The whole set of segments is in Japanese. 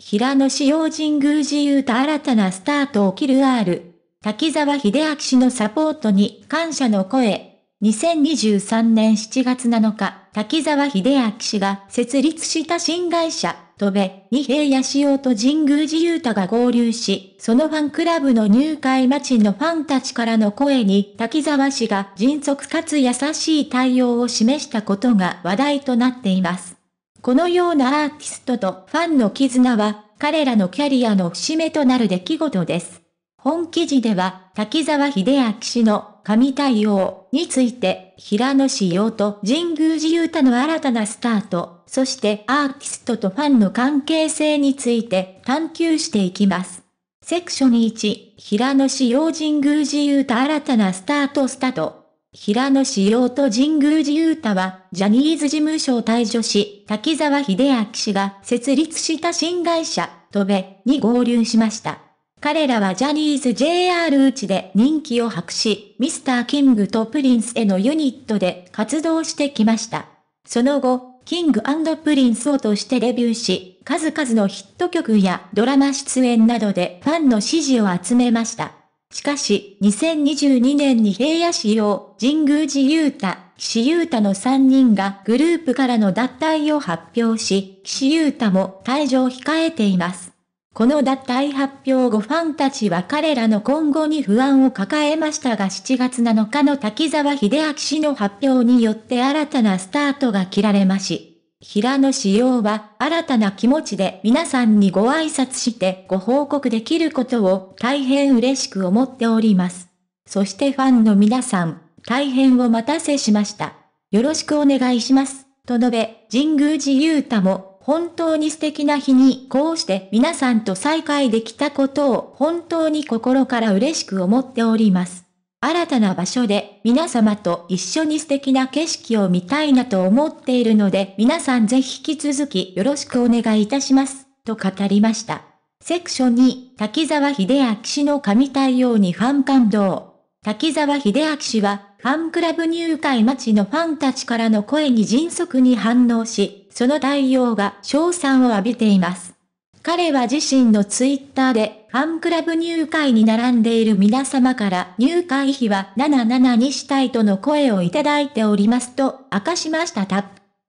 平野紫耀神宮寺ゆうた新たなスタートを切る R。滝沢秀明氏のサポートに感謝の声。2023年7月7日、滝沢秀明氏が設立した新会社、戸部、二平野仕様と神宮寺勇太が合流し、そのファンクラブの入会待ちのファンたちからの声に、滝沢氏が迅速かつ優しい対応を示したことが話題となっています。このようなアーティストとファンの絆は、彼らのキャリアの節目となる出来事です。本記事では、滝沢秀明氏の神対応について、平野志陽と神宮寺勇太の新たなスタート、そしてアーティストとファンの関係性について探求していきます。セクション1、平野志陽神宮寺勇太新たなスタートスタート。平野紫耀と神宮寺勇太は、ジャニーズ事務所を退所し、滝沢秀明氏が設立した新会社、トベに合流しました。彼らはジャニーズ JR 内で人気を博し、ミスターキングとプリンスへのユニットで活動してきました。その後、キングプリンスをとしてデビューし、数々のヒット曲やドラマ出演などでファンの支持を集めました。しかし、2022年に平野市陽、神宮寺雄太、岸優太の3人がグループからの脱退を発表し、岸優太も退場を控えています。この脱退発表後ファンたちは彼らの今後に不安を抱えましたが7月7日の滝沢秀明氏の発表によって新たなスタートが切られまし、平野紫耀は新たな気持ちで皆さんにご挨拶してご報告できることを大変嬉しく思っております。そしてファンの皆さん、大変お待たせしました。よろしくお願いします。と述べ、神宮寺勇太も本当に素敵な日にこうして皆さんと再会できたことを本当に心から嬉しく思っております。新たな場所で皆様と一緒に素敵な景色を見たいなと思っているので、皆さんぜひ引き続きよろしくお願いいたします、と語りました。セクション2、滝沢秀明氏の神対応にファン感動。滝沢秀明氏は、ファンクラブ入会待ちのファンたちからの声に迅速に反応し、その対応が賞賛を浴びています。彼は自身のツイッターで、ファンクラブ入会に並んでいる皆様から入会費は77にしたいとの声をいただいておりますと明かしましたタップ。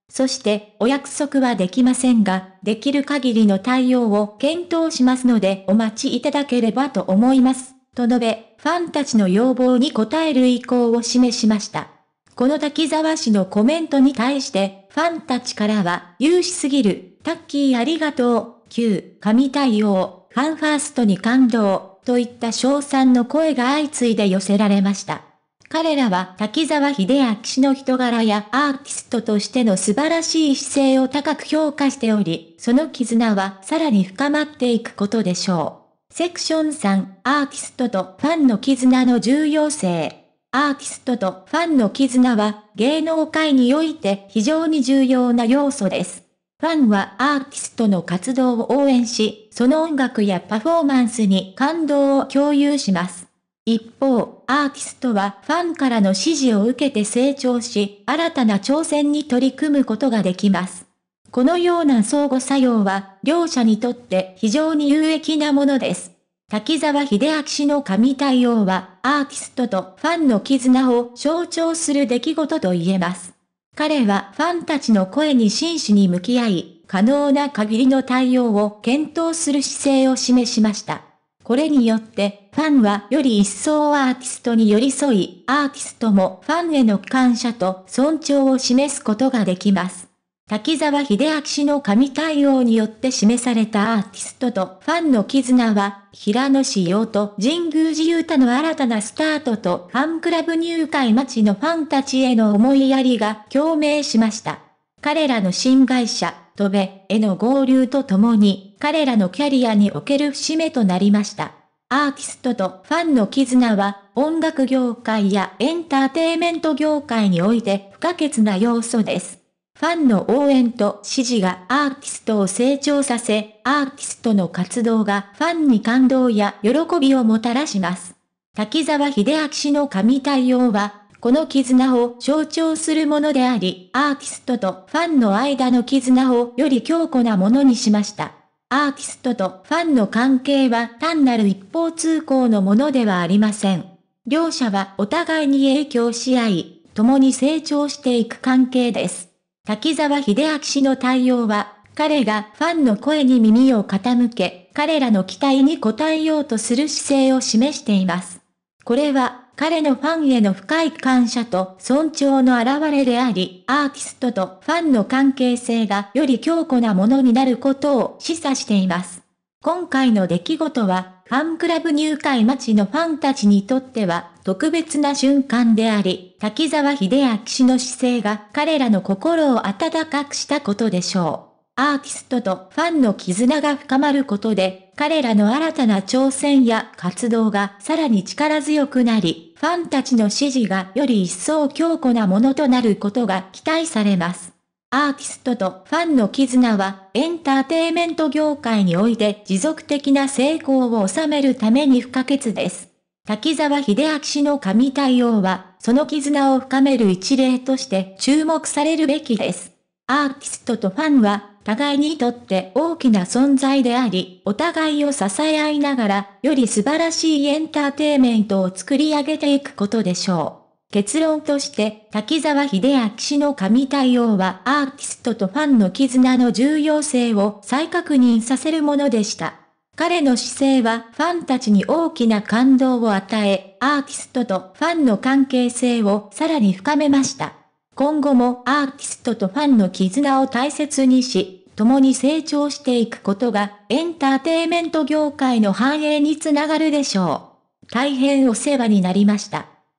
そして、お約束はできませんが、できる限りの対応を検討しますのでお待ちいただければと思います。と述べ、ファンたちの要望に応える意向を示しました。この滝沢氏のコメントに対して、ファンたちからは、有志すぎる、タッキーありがとう、旧、神対応、ファンファーストに感動といった賞賛の声が相次いで寄せられました。彼らは滝沢秀明氏の人柄やアーティストとしての素晴らしい姿勢を高く評価しており、その絆はさらに深まっていくことでしょう。セクション3、アーティストとファンの絆の重要性。アーティストとファンの絆は芸能界において非常に重要な要素です。ファンはアーティストの活動を応援し、その音楽やパフォーマンスに感動を共有します。一方、アーティストはファンからの支持を受けて成長し、新たな挑戦に取り組むことができます。このような相互作用は、両者にとって非常に有益なものです。滝沢秀明氏の神対応は、アーティストとファンの絆を象徴する出来事と言えます。彼はファンたちの声に真摯に向き合い、可能な限りの対応を検討する姿勢を示しました。これによって、ファンはより一層アーティストに寄り添い、アーティストもファンへの感謝と尊重を示すことができます。滝沢秀明氏の神対応によって示されたアーティストとファンの絆は、平野志陽と神宮寺勇太の新たなスタートとファンクラブ入会待ちのファンたちへの思いやりが共鳴しました。彼らの新会社、とべ、への合流とともに、彼らのキャリアにおける節目となりました。アーティストとファンの絆は、音楽業界やエンターテイメント業界において不可欠な要素です。ファンの応援と支持がアーティストを成長させ、アーティストの活動がファンに感動や喜びをもたらします。滝沢秀明氏の神対応は、この絆を象徴するものであり、アーティストとファンの間の絆をより強固なものにしました。アーティストとファンの関係は単なる一方通行のものではありません。両者はお互いに影響し合い、共に成長していく関係です。滝沢秀明氏の対応は、彼がファンの声に耳を傾け、彼らの期待に応えようとする姿勢を示しています。これは、彼のファンへの深い感謝と尊重の表れであり、アーティストとファンの関係性がより強固なものになることを示唆しています。今回の出来事は、ファンクラブ入会待ちのファンたちにとっては、特別な瞬間であり、滝沢秀明氏の姿勢が彼らの心を温かくしたことでしょう。アーティストとファンの絆が深まることで、彼らの新たな挑戦や活動がさらに力強くなり、ファンたちの支持がより一層強固なものとなることが期待されます。アーティストとファンの絆はエンターテイメント業界において持続的な成功を収めるために不可欠です。滝沢秀明氏の神対応は、その絆を深める一例として注目されるべきです。アーティストとファンは、互いにとって大きな存在であり、お互いを支え合いながら、より素晴らしいエンターテイメントを作り上げていくことでしょう。結論として、滝沢秀明氏の神対応はアーティストとファンの絆の重要性を再確認させるものでした。彼の姿勢はファンたちに大きな感動を与え、アーティストとファンの関係性をさらに深めました。今後もアーティストとファンの絆を大切にし、共に成長していくことがエンターテイメント業界の繁栄につながるでしょう。大変お世話になりました。